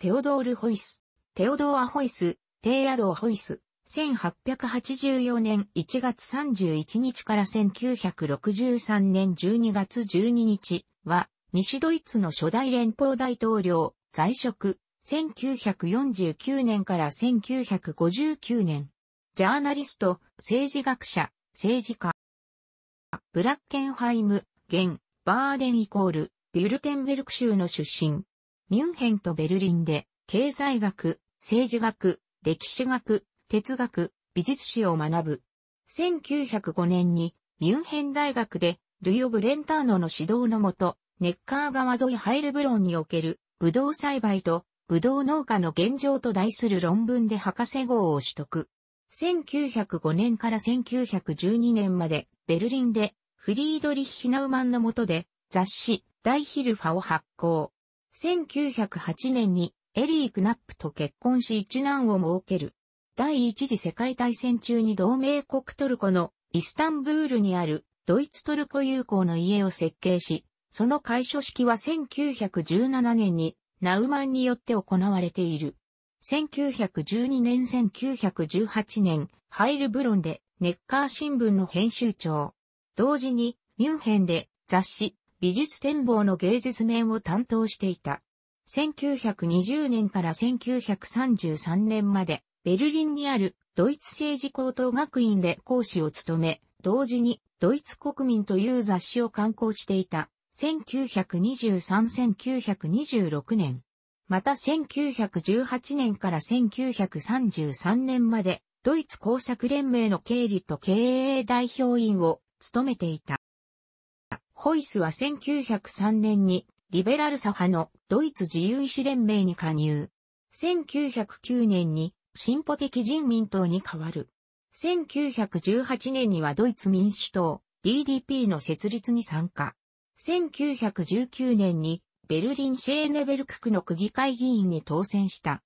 テオドール・ホイス、テオドア・ホイス、テイヤドー・ホイス、1884年1月31日から1963年12月12日は、西ドイツの初代連邦大統領、在職、1949年から1959年、ジャーナリスト、政治学者、政治家、ブラッケンハイム、現、バーデンイコール、ビュルテンベルク州の出身、ミュンヘンとベルリンで、経済学、政治学、歴史学、哲学、美術史を学ぶ。1905年にミュンヘン大学でルイオ・ブレンターノの指導のもと、ネッカー川沿いハイルブロンにおけるブドウ栽培とブドウ農家の現状と題する論文で博士号を取得。1905年から1912年までベルリンでフリードリッヒ・ナウマンの下で雑誌ダイヒルファを発行。1908年にエリー・クナップと結婚し一男を設ける。第一次世界大戦中に同盟国トルコのイスタンブールにあるドイツトルコ友好の家を設計し、その開所式は1917年にナウマンによって行われている。1912年1918年、ハイルブロンでネッカー新聞の編集長。同時にミュンヘンで雑誌美術展望の芸術面を担当していた。1920年から1933年まで、ベルリンにあるドイツ政治高等学院で講師を務め、同時にドイツ国民という雑誌を刊行していた。1923-1926年。また1918年から1933年まで、ドイツ工作連盟の経理と経営代表員を務めていた。ホイスは1903年にリベラル左派のドイツ自由意志連盟に加入。1909年に進歩的人民党に変わる。1918年にはドイツ民主党 DDP の設立に参加。1919年にベルリンシェーネベルク区の区議会議員に当選した。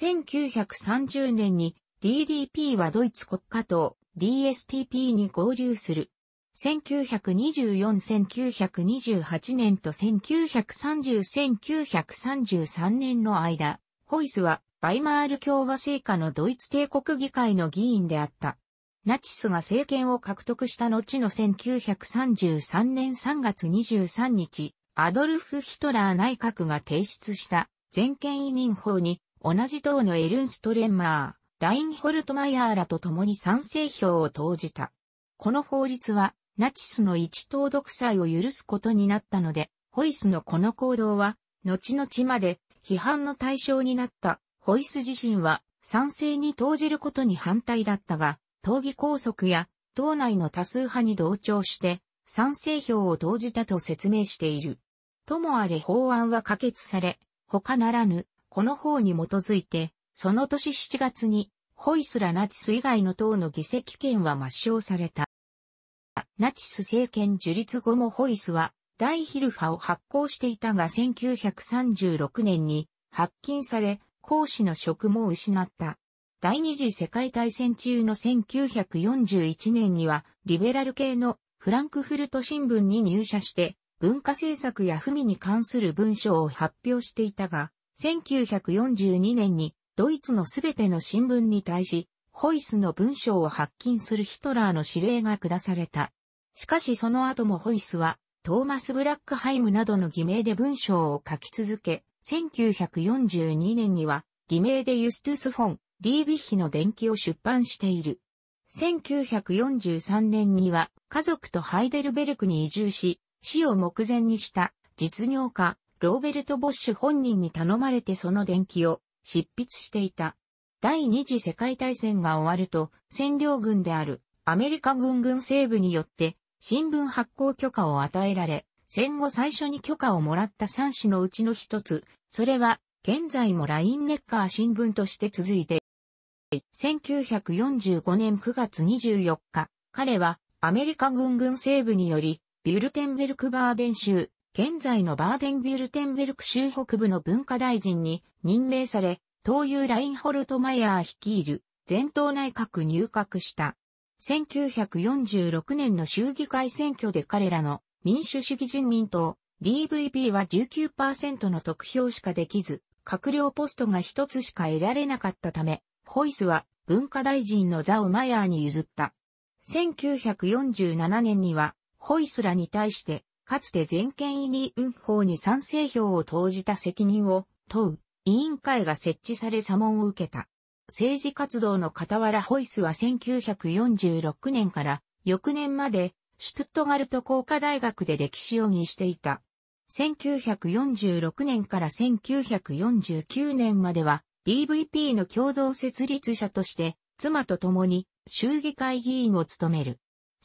1930年に DDP はドイツ国家党 DSTP に合流する。1924-1928年と1930-1933年の間、ホイスはバイマール共和制下のドイツ帝国議会の議員であった。ナチスが政権を獲得した後の1933年3月23日、アドルフ・ヒトラー内閣が提出した全権委任法に同じ党のエルンストレンマー、ラインホルトマイヤーらと共に賛成票を投じた。この法律はナチスの一党独裁を許すことになったので、ホイスのこの行動は、後々まで批判の対象になったホイス自身は賛成に投じることに反対だったが、党議拘束や党内の多数派に同調して賛成票を投じたと説明している。ともあれ法案は可決され、他ならぬ、この法に基づいて、その年7月に、ホイスらナチス以外の党の議席権は抹消された。ナチス政権樹立後もホイスは、大ヒルファを発行していたが1936年に発禁され、講師の職も失った。第二次世界大戦中の1941年には、リベラル系のフランクフルト新聞に入社して、文化政策や文に関する文章を発表していたが、1942年にドイツのすべての新聞に対し、ホイスの文章を発禁するヒトラーの指令が下された。しかしその後もホイスは、トーマス・ブラックハイムなどの偽名で文章を書き続け、1942年には、偽名でユストゥス・フォン、リービッヒの伝記を出版している。1943年には、家族とハイデルベルクに移住し、死を目前にした実業家、ローベルト・ボッシュ本人に頼まれてその伝記を執筆していた。第二次世界大戦が終わると、占領軍であるアメリカ軍軍西部によって新聞発行許可を与えられ、戦後最初に許可をもらった3紙のうちの一つ、それは、現在もラインネッカー新聞として続いて、1945年9月24日、彼はアメリカ軍軍西部により、ビュルテンベルクバーデン州、現在のバーデンビュルテンベルク州北部の文化大臣に任命され、東遊ラインホルトマイヤー率いる前頭内閣入閣した。1946年の衆議会選挙で彼らの民主主義人民党 DVP は19%の得票しかできず、閣僚ポストが一つしか得られなかったため、ホイスは文化大臣の座をマヤーに譲った。1947年には、ホイスらに対して、かつて全権入り運法に賛成票を投じた責任を問う委員会が設置され査問を受けた。政治活動の傍らホイスは1946年から翌年までシュトットガルト工科大学で歴史を議していた。1946年から1949年までは DVP の共同設立者として妻と共に州議会議員を務める。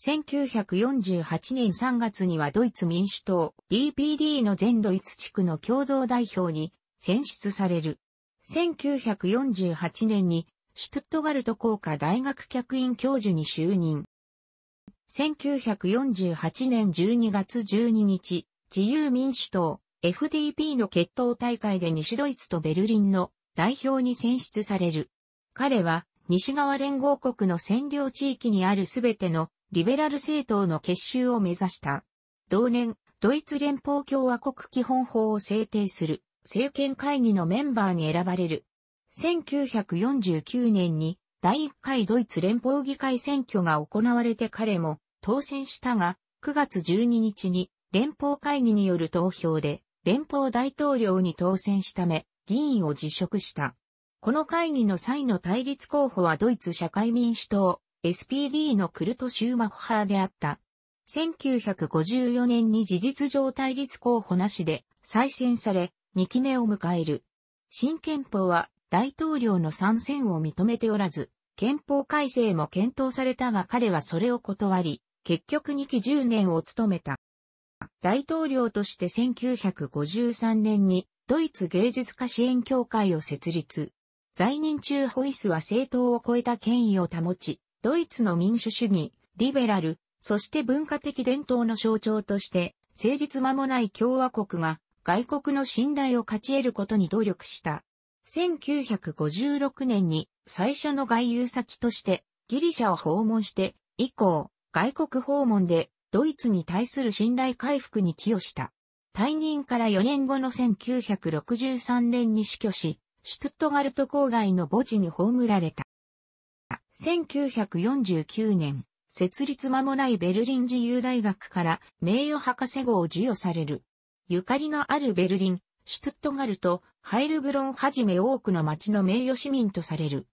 1948年3月にはドイツ民主党 DPD の全ドイツ地区の共同代表に選出される。1948年にシュトットガルト工科大学客員教授に就任。1948年12月12日、自由民主党 FDP の決闘大会で西ドイツとベルリンの代表に選出される。彼は西側連合国の占領地域にあるすべてのリベラル政党の結集を目指した。同年、ドイツ連邦共和国基本法を制定する。政権会議のメンバーに選ばれる。1949年に第1回ドイツ連邦議会選挙が行われて彼も当選したが、9月12日に連邦会議による投票で連邦大統領に当選したため議員を辞職した。この会議の際の対立候補はドイツ社会民主党 SPD のクルト・シューマッハーであった。1954年に事実上対立候補なしで再選され、2期目を迎える。新憲法は大統領の参戦を認めておらず、憲法改正も検討されたが彼はそれを断り、結局2期10年を務めた。大統領として1953年にドイツ芸術家支援協会を設立。在任中ホイスは政党を超えた権威を保ち、ドイツの民主主義、リベラル、そして文化的伝統の象徴として、成立間もない共和国が外国の信頼を勝ち得ることに努力した。1956年に最初の外遊先としてギリシャを訪問して以降外国訪問でドイツに対する信頼回復に寄与した。退任から4年後の1963年に死去し、シュトットガルト郊外の墓地に葬られた。1949年、設立間もないベルリン自由大学から名誉博士号を授与される。ゆかりのあるベルリン、シュトゥットガルト、ハイルブロンはじめ多くの町の名誉市民とされる。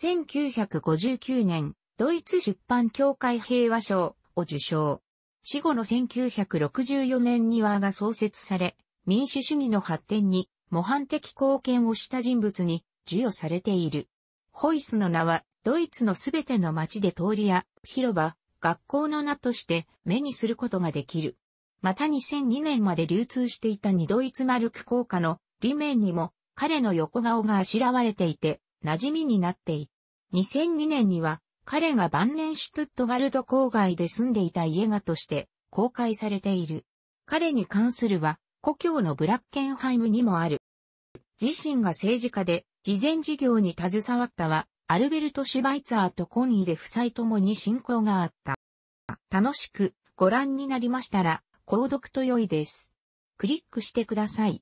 1959年、ドイツ出版協会平和賞を受賞。死後の1964年にはが創設され、民主主義の発展に模範的貢献をした人物に授与されている。ホイスの名は、ドイツのすべての町で通りや広場、学校の名として目にすることができる。また2002年まで流通していた二ドイツマルク硬の裏面にも彼の横顔があしらわれていて馴染みになっている。2002年には彼が晩年シュトットガルド郊外で住んでいた家がとして公開されている。彼に関するは故郷のブラッケンハイムにもある。自身が政治家で慈善事業に携わったはアルベルト・シュバイツァーとコニーで夫妻ともに信仰があった。楽しくご覧になりましたら購読と良いです。クリックしてください。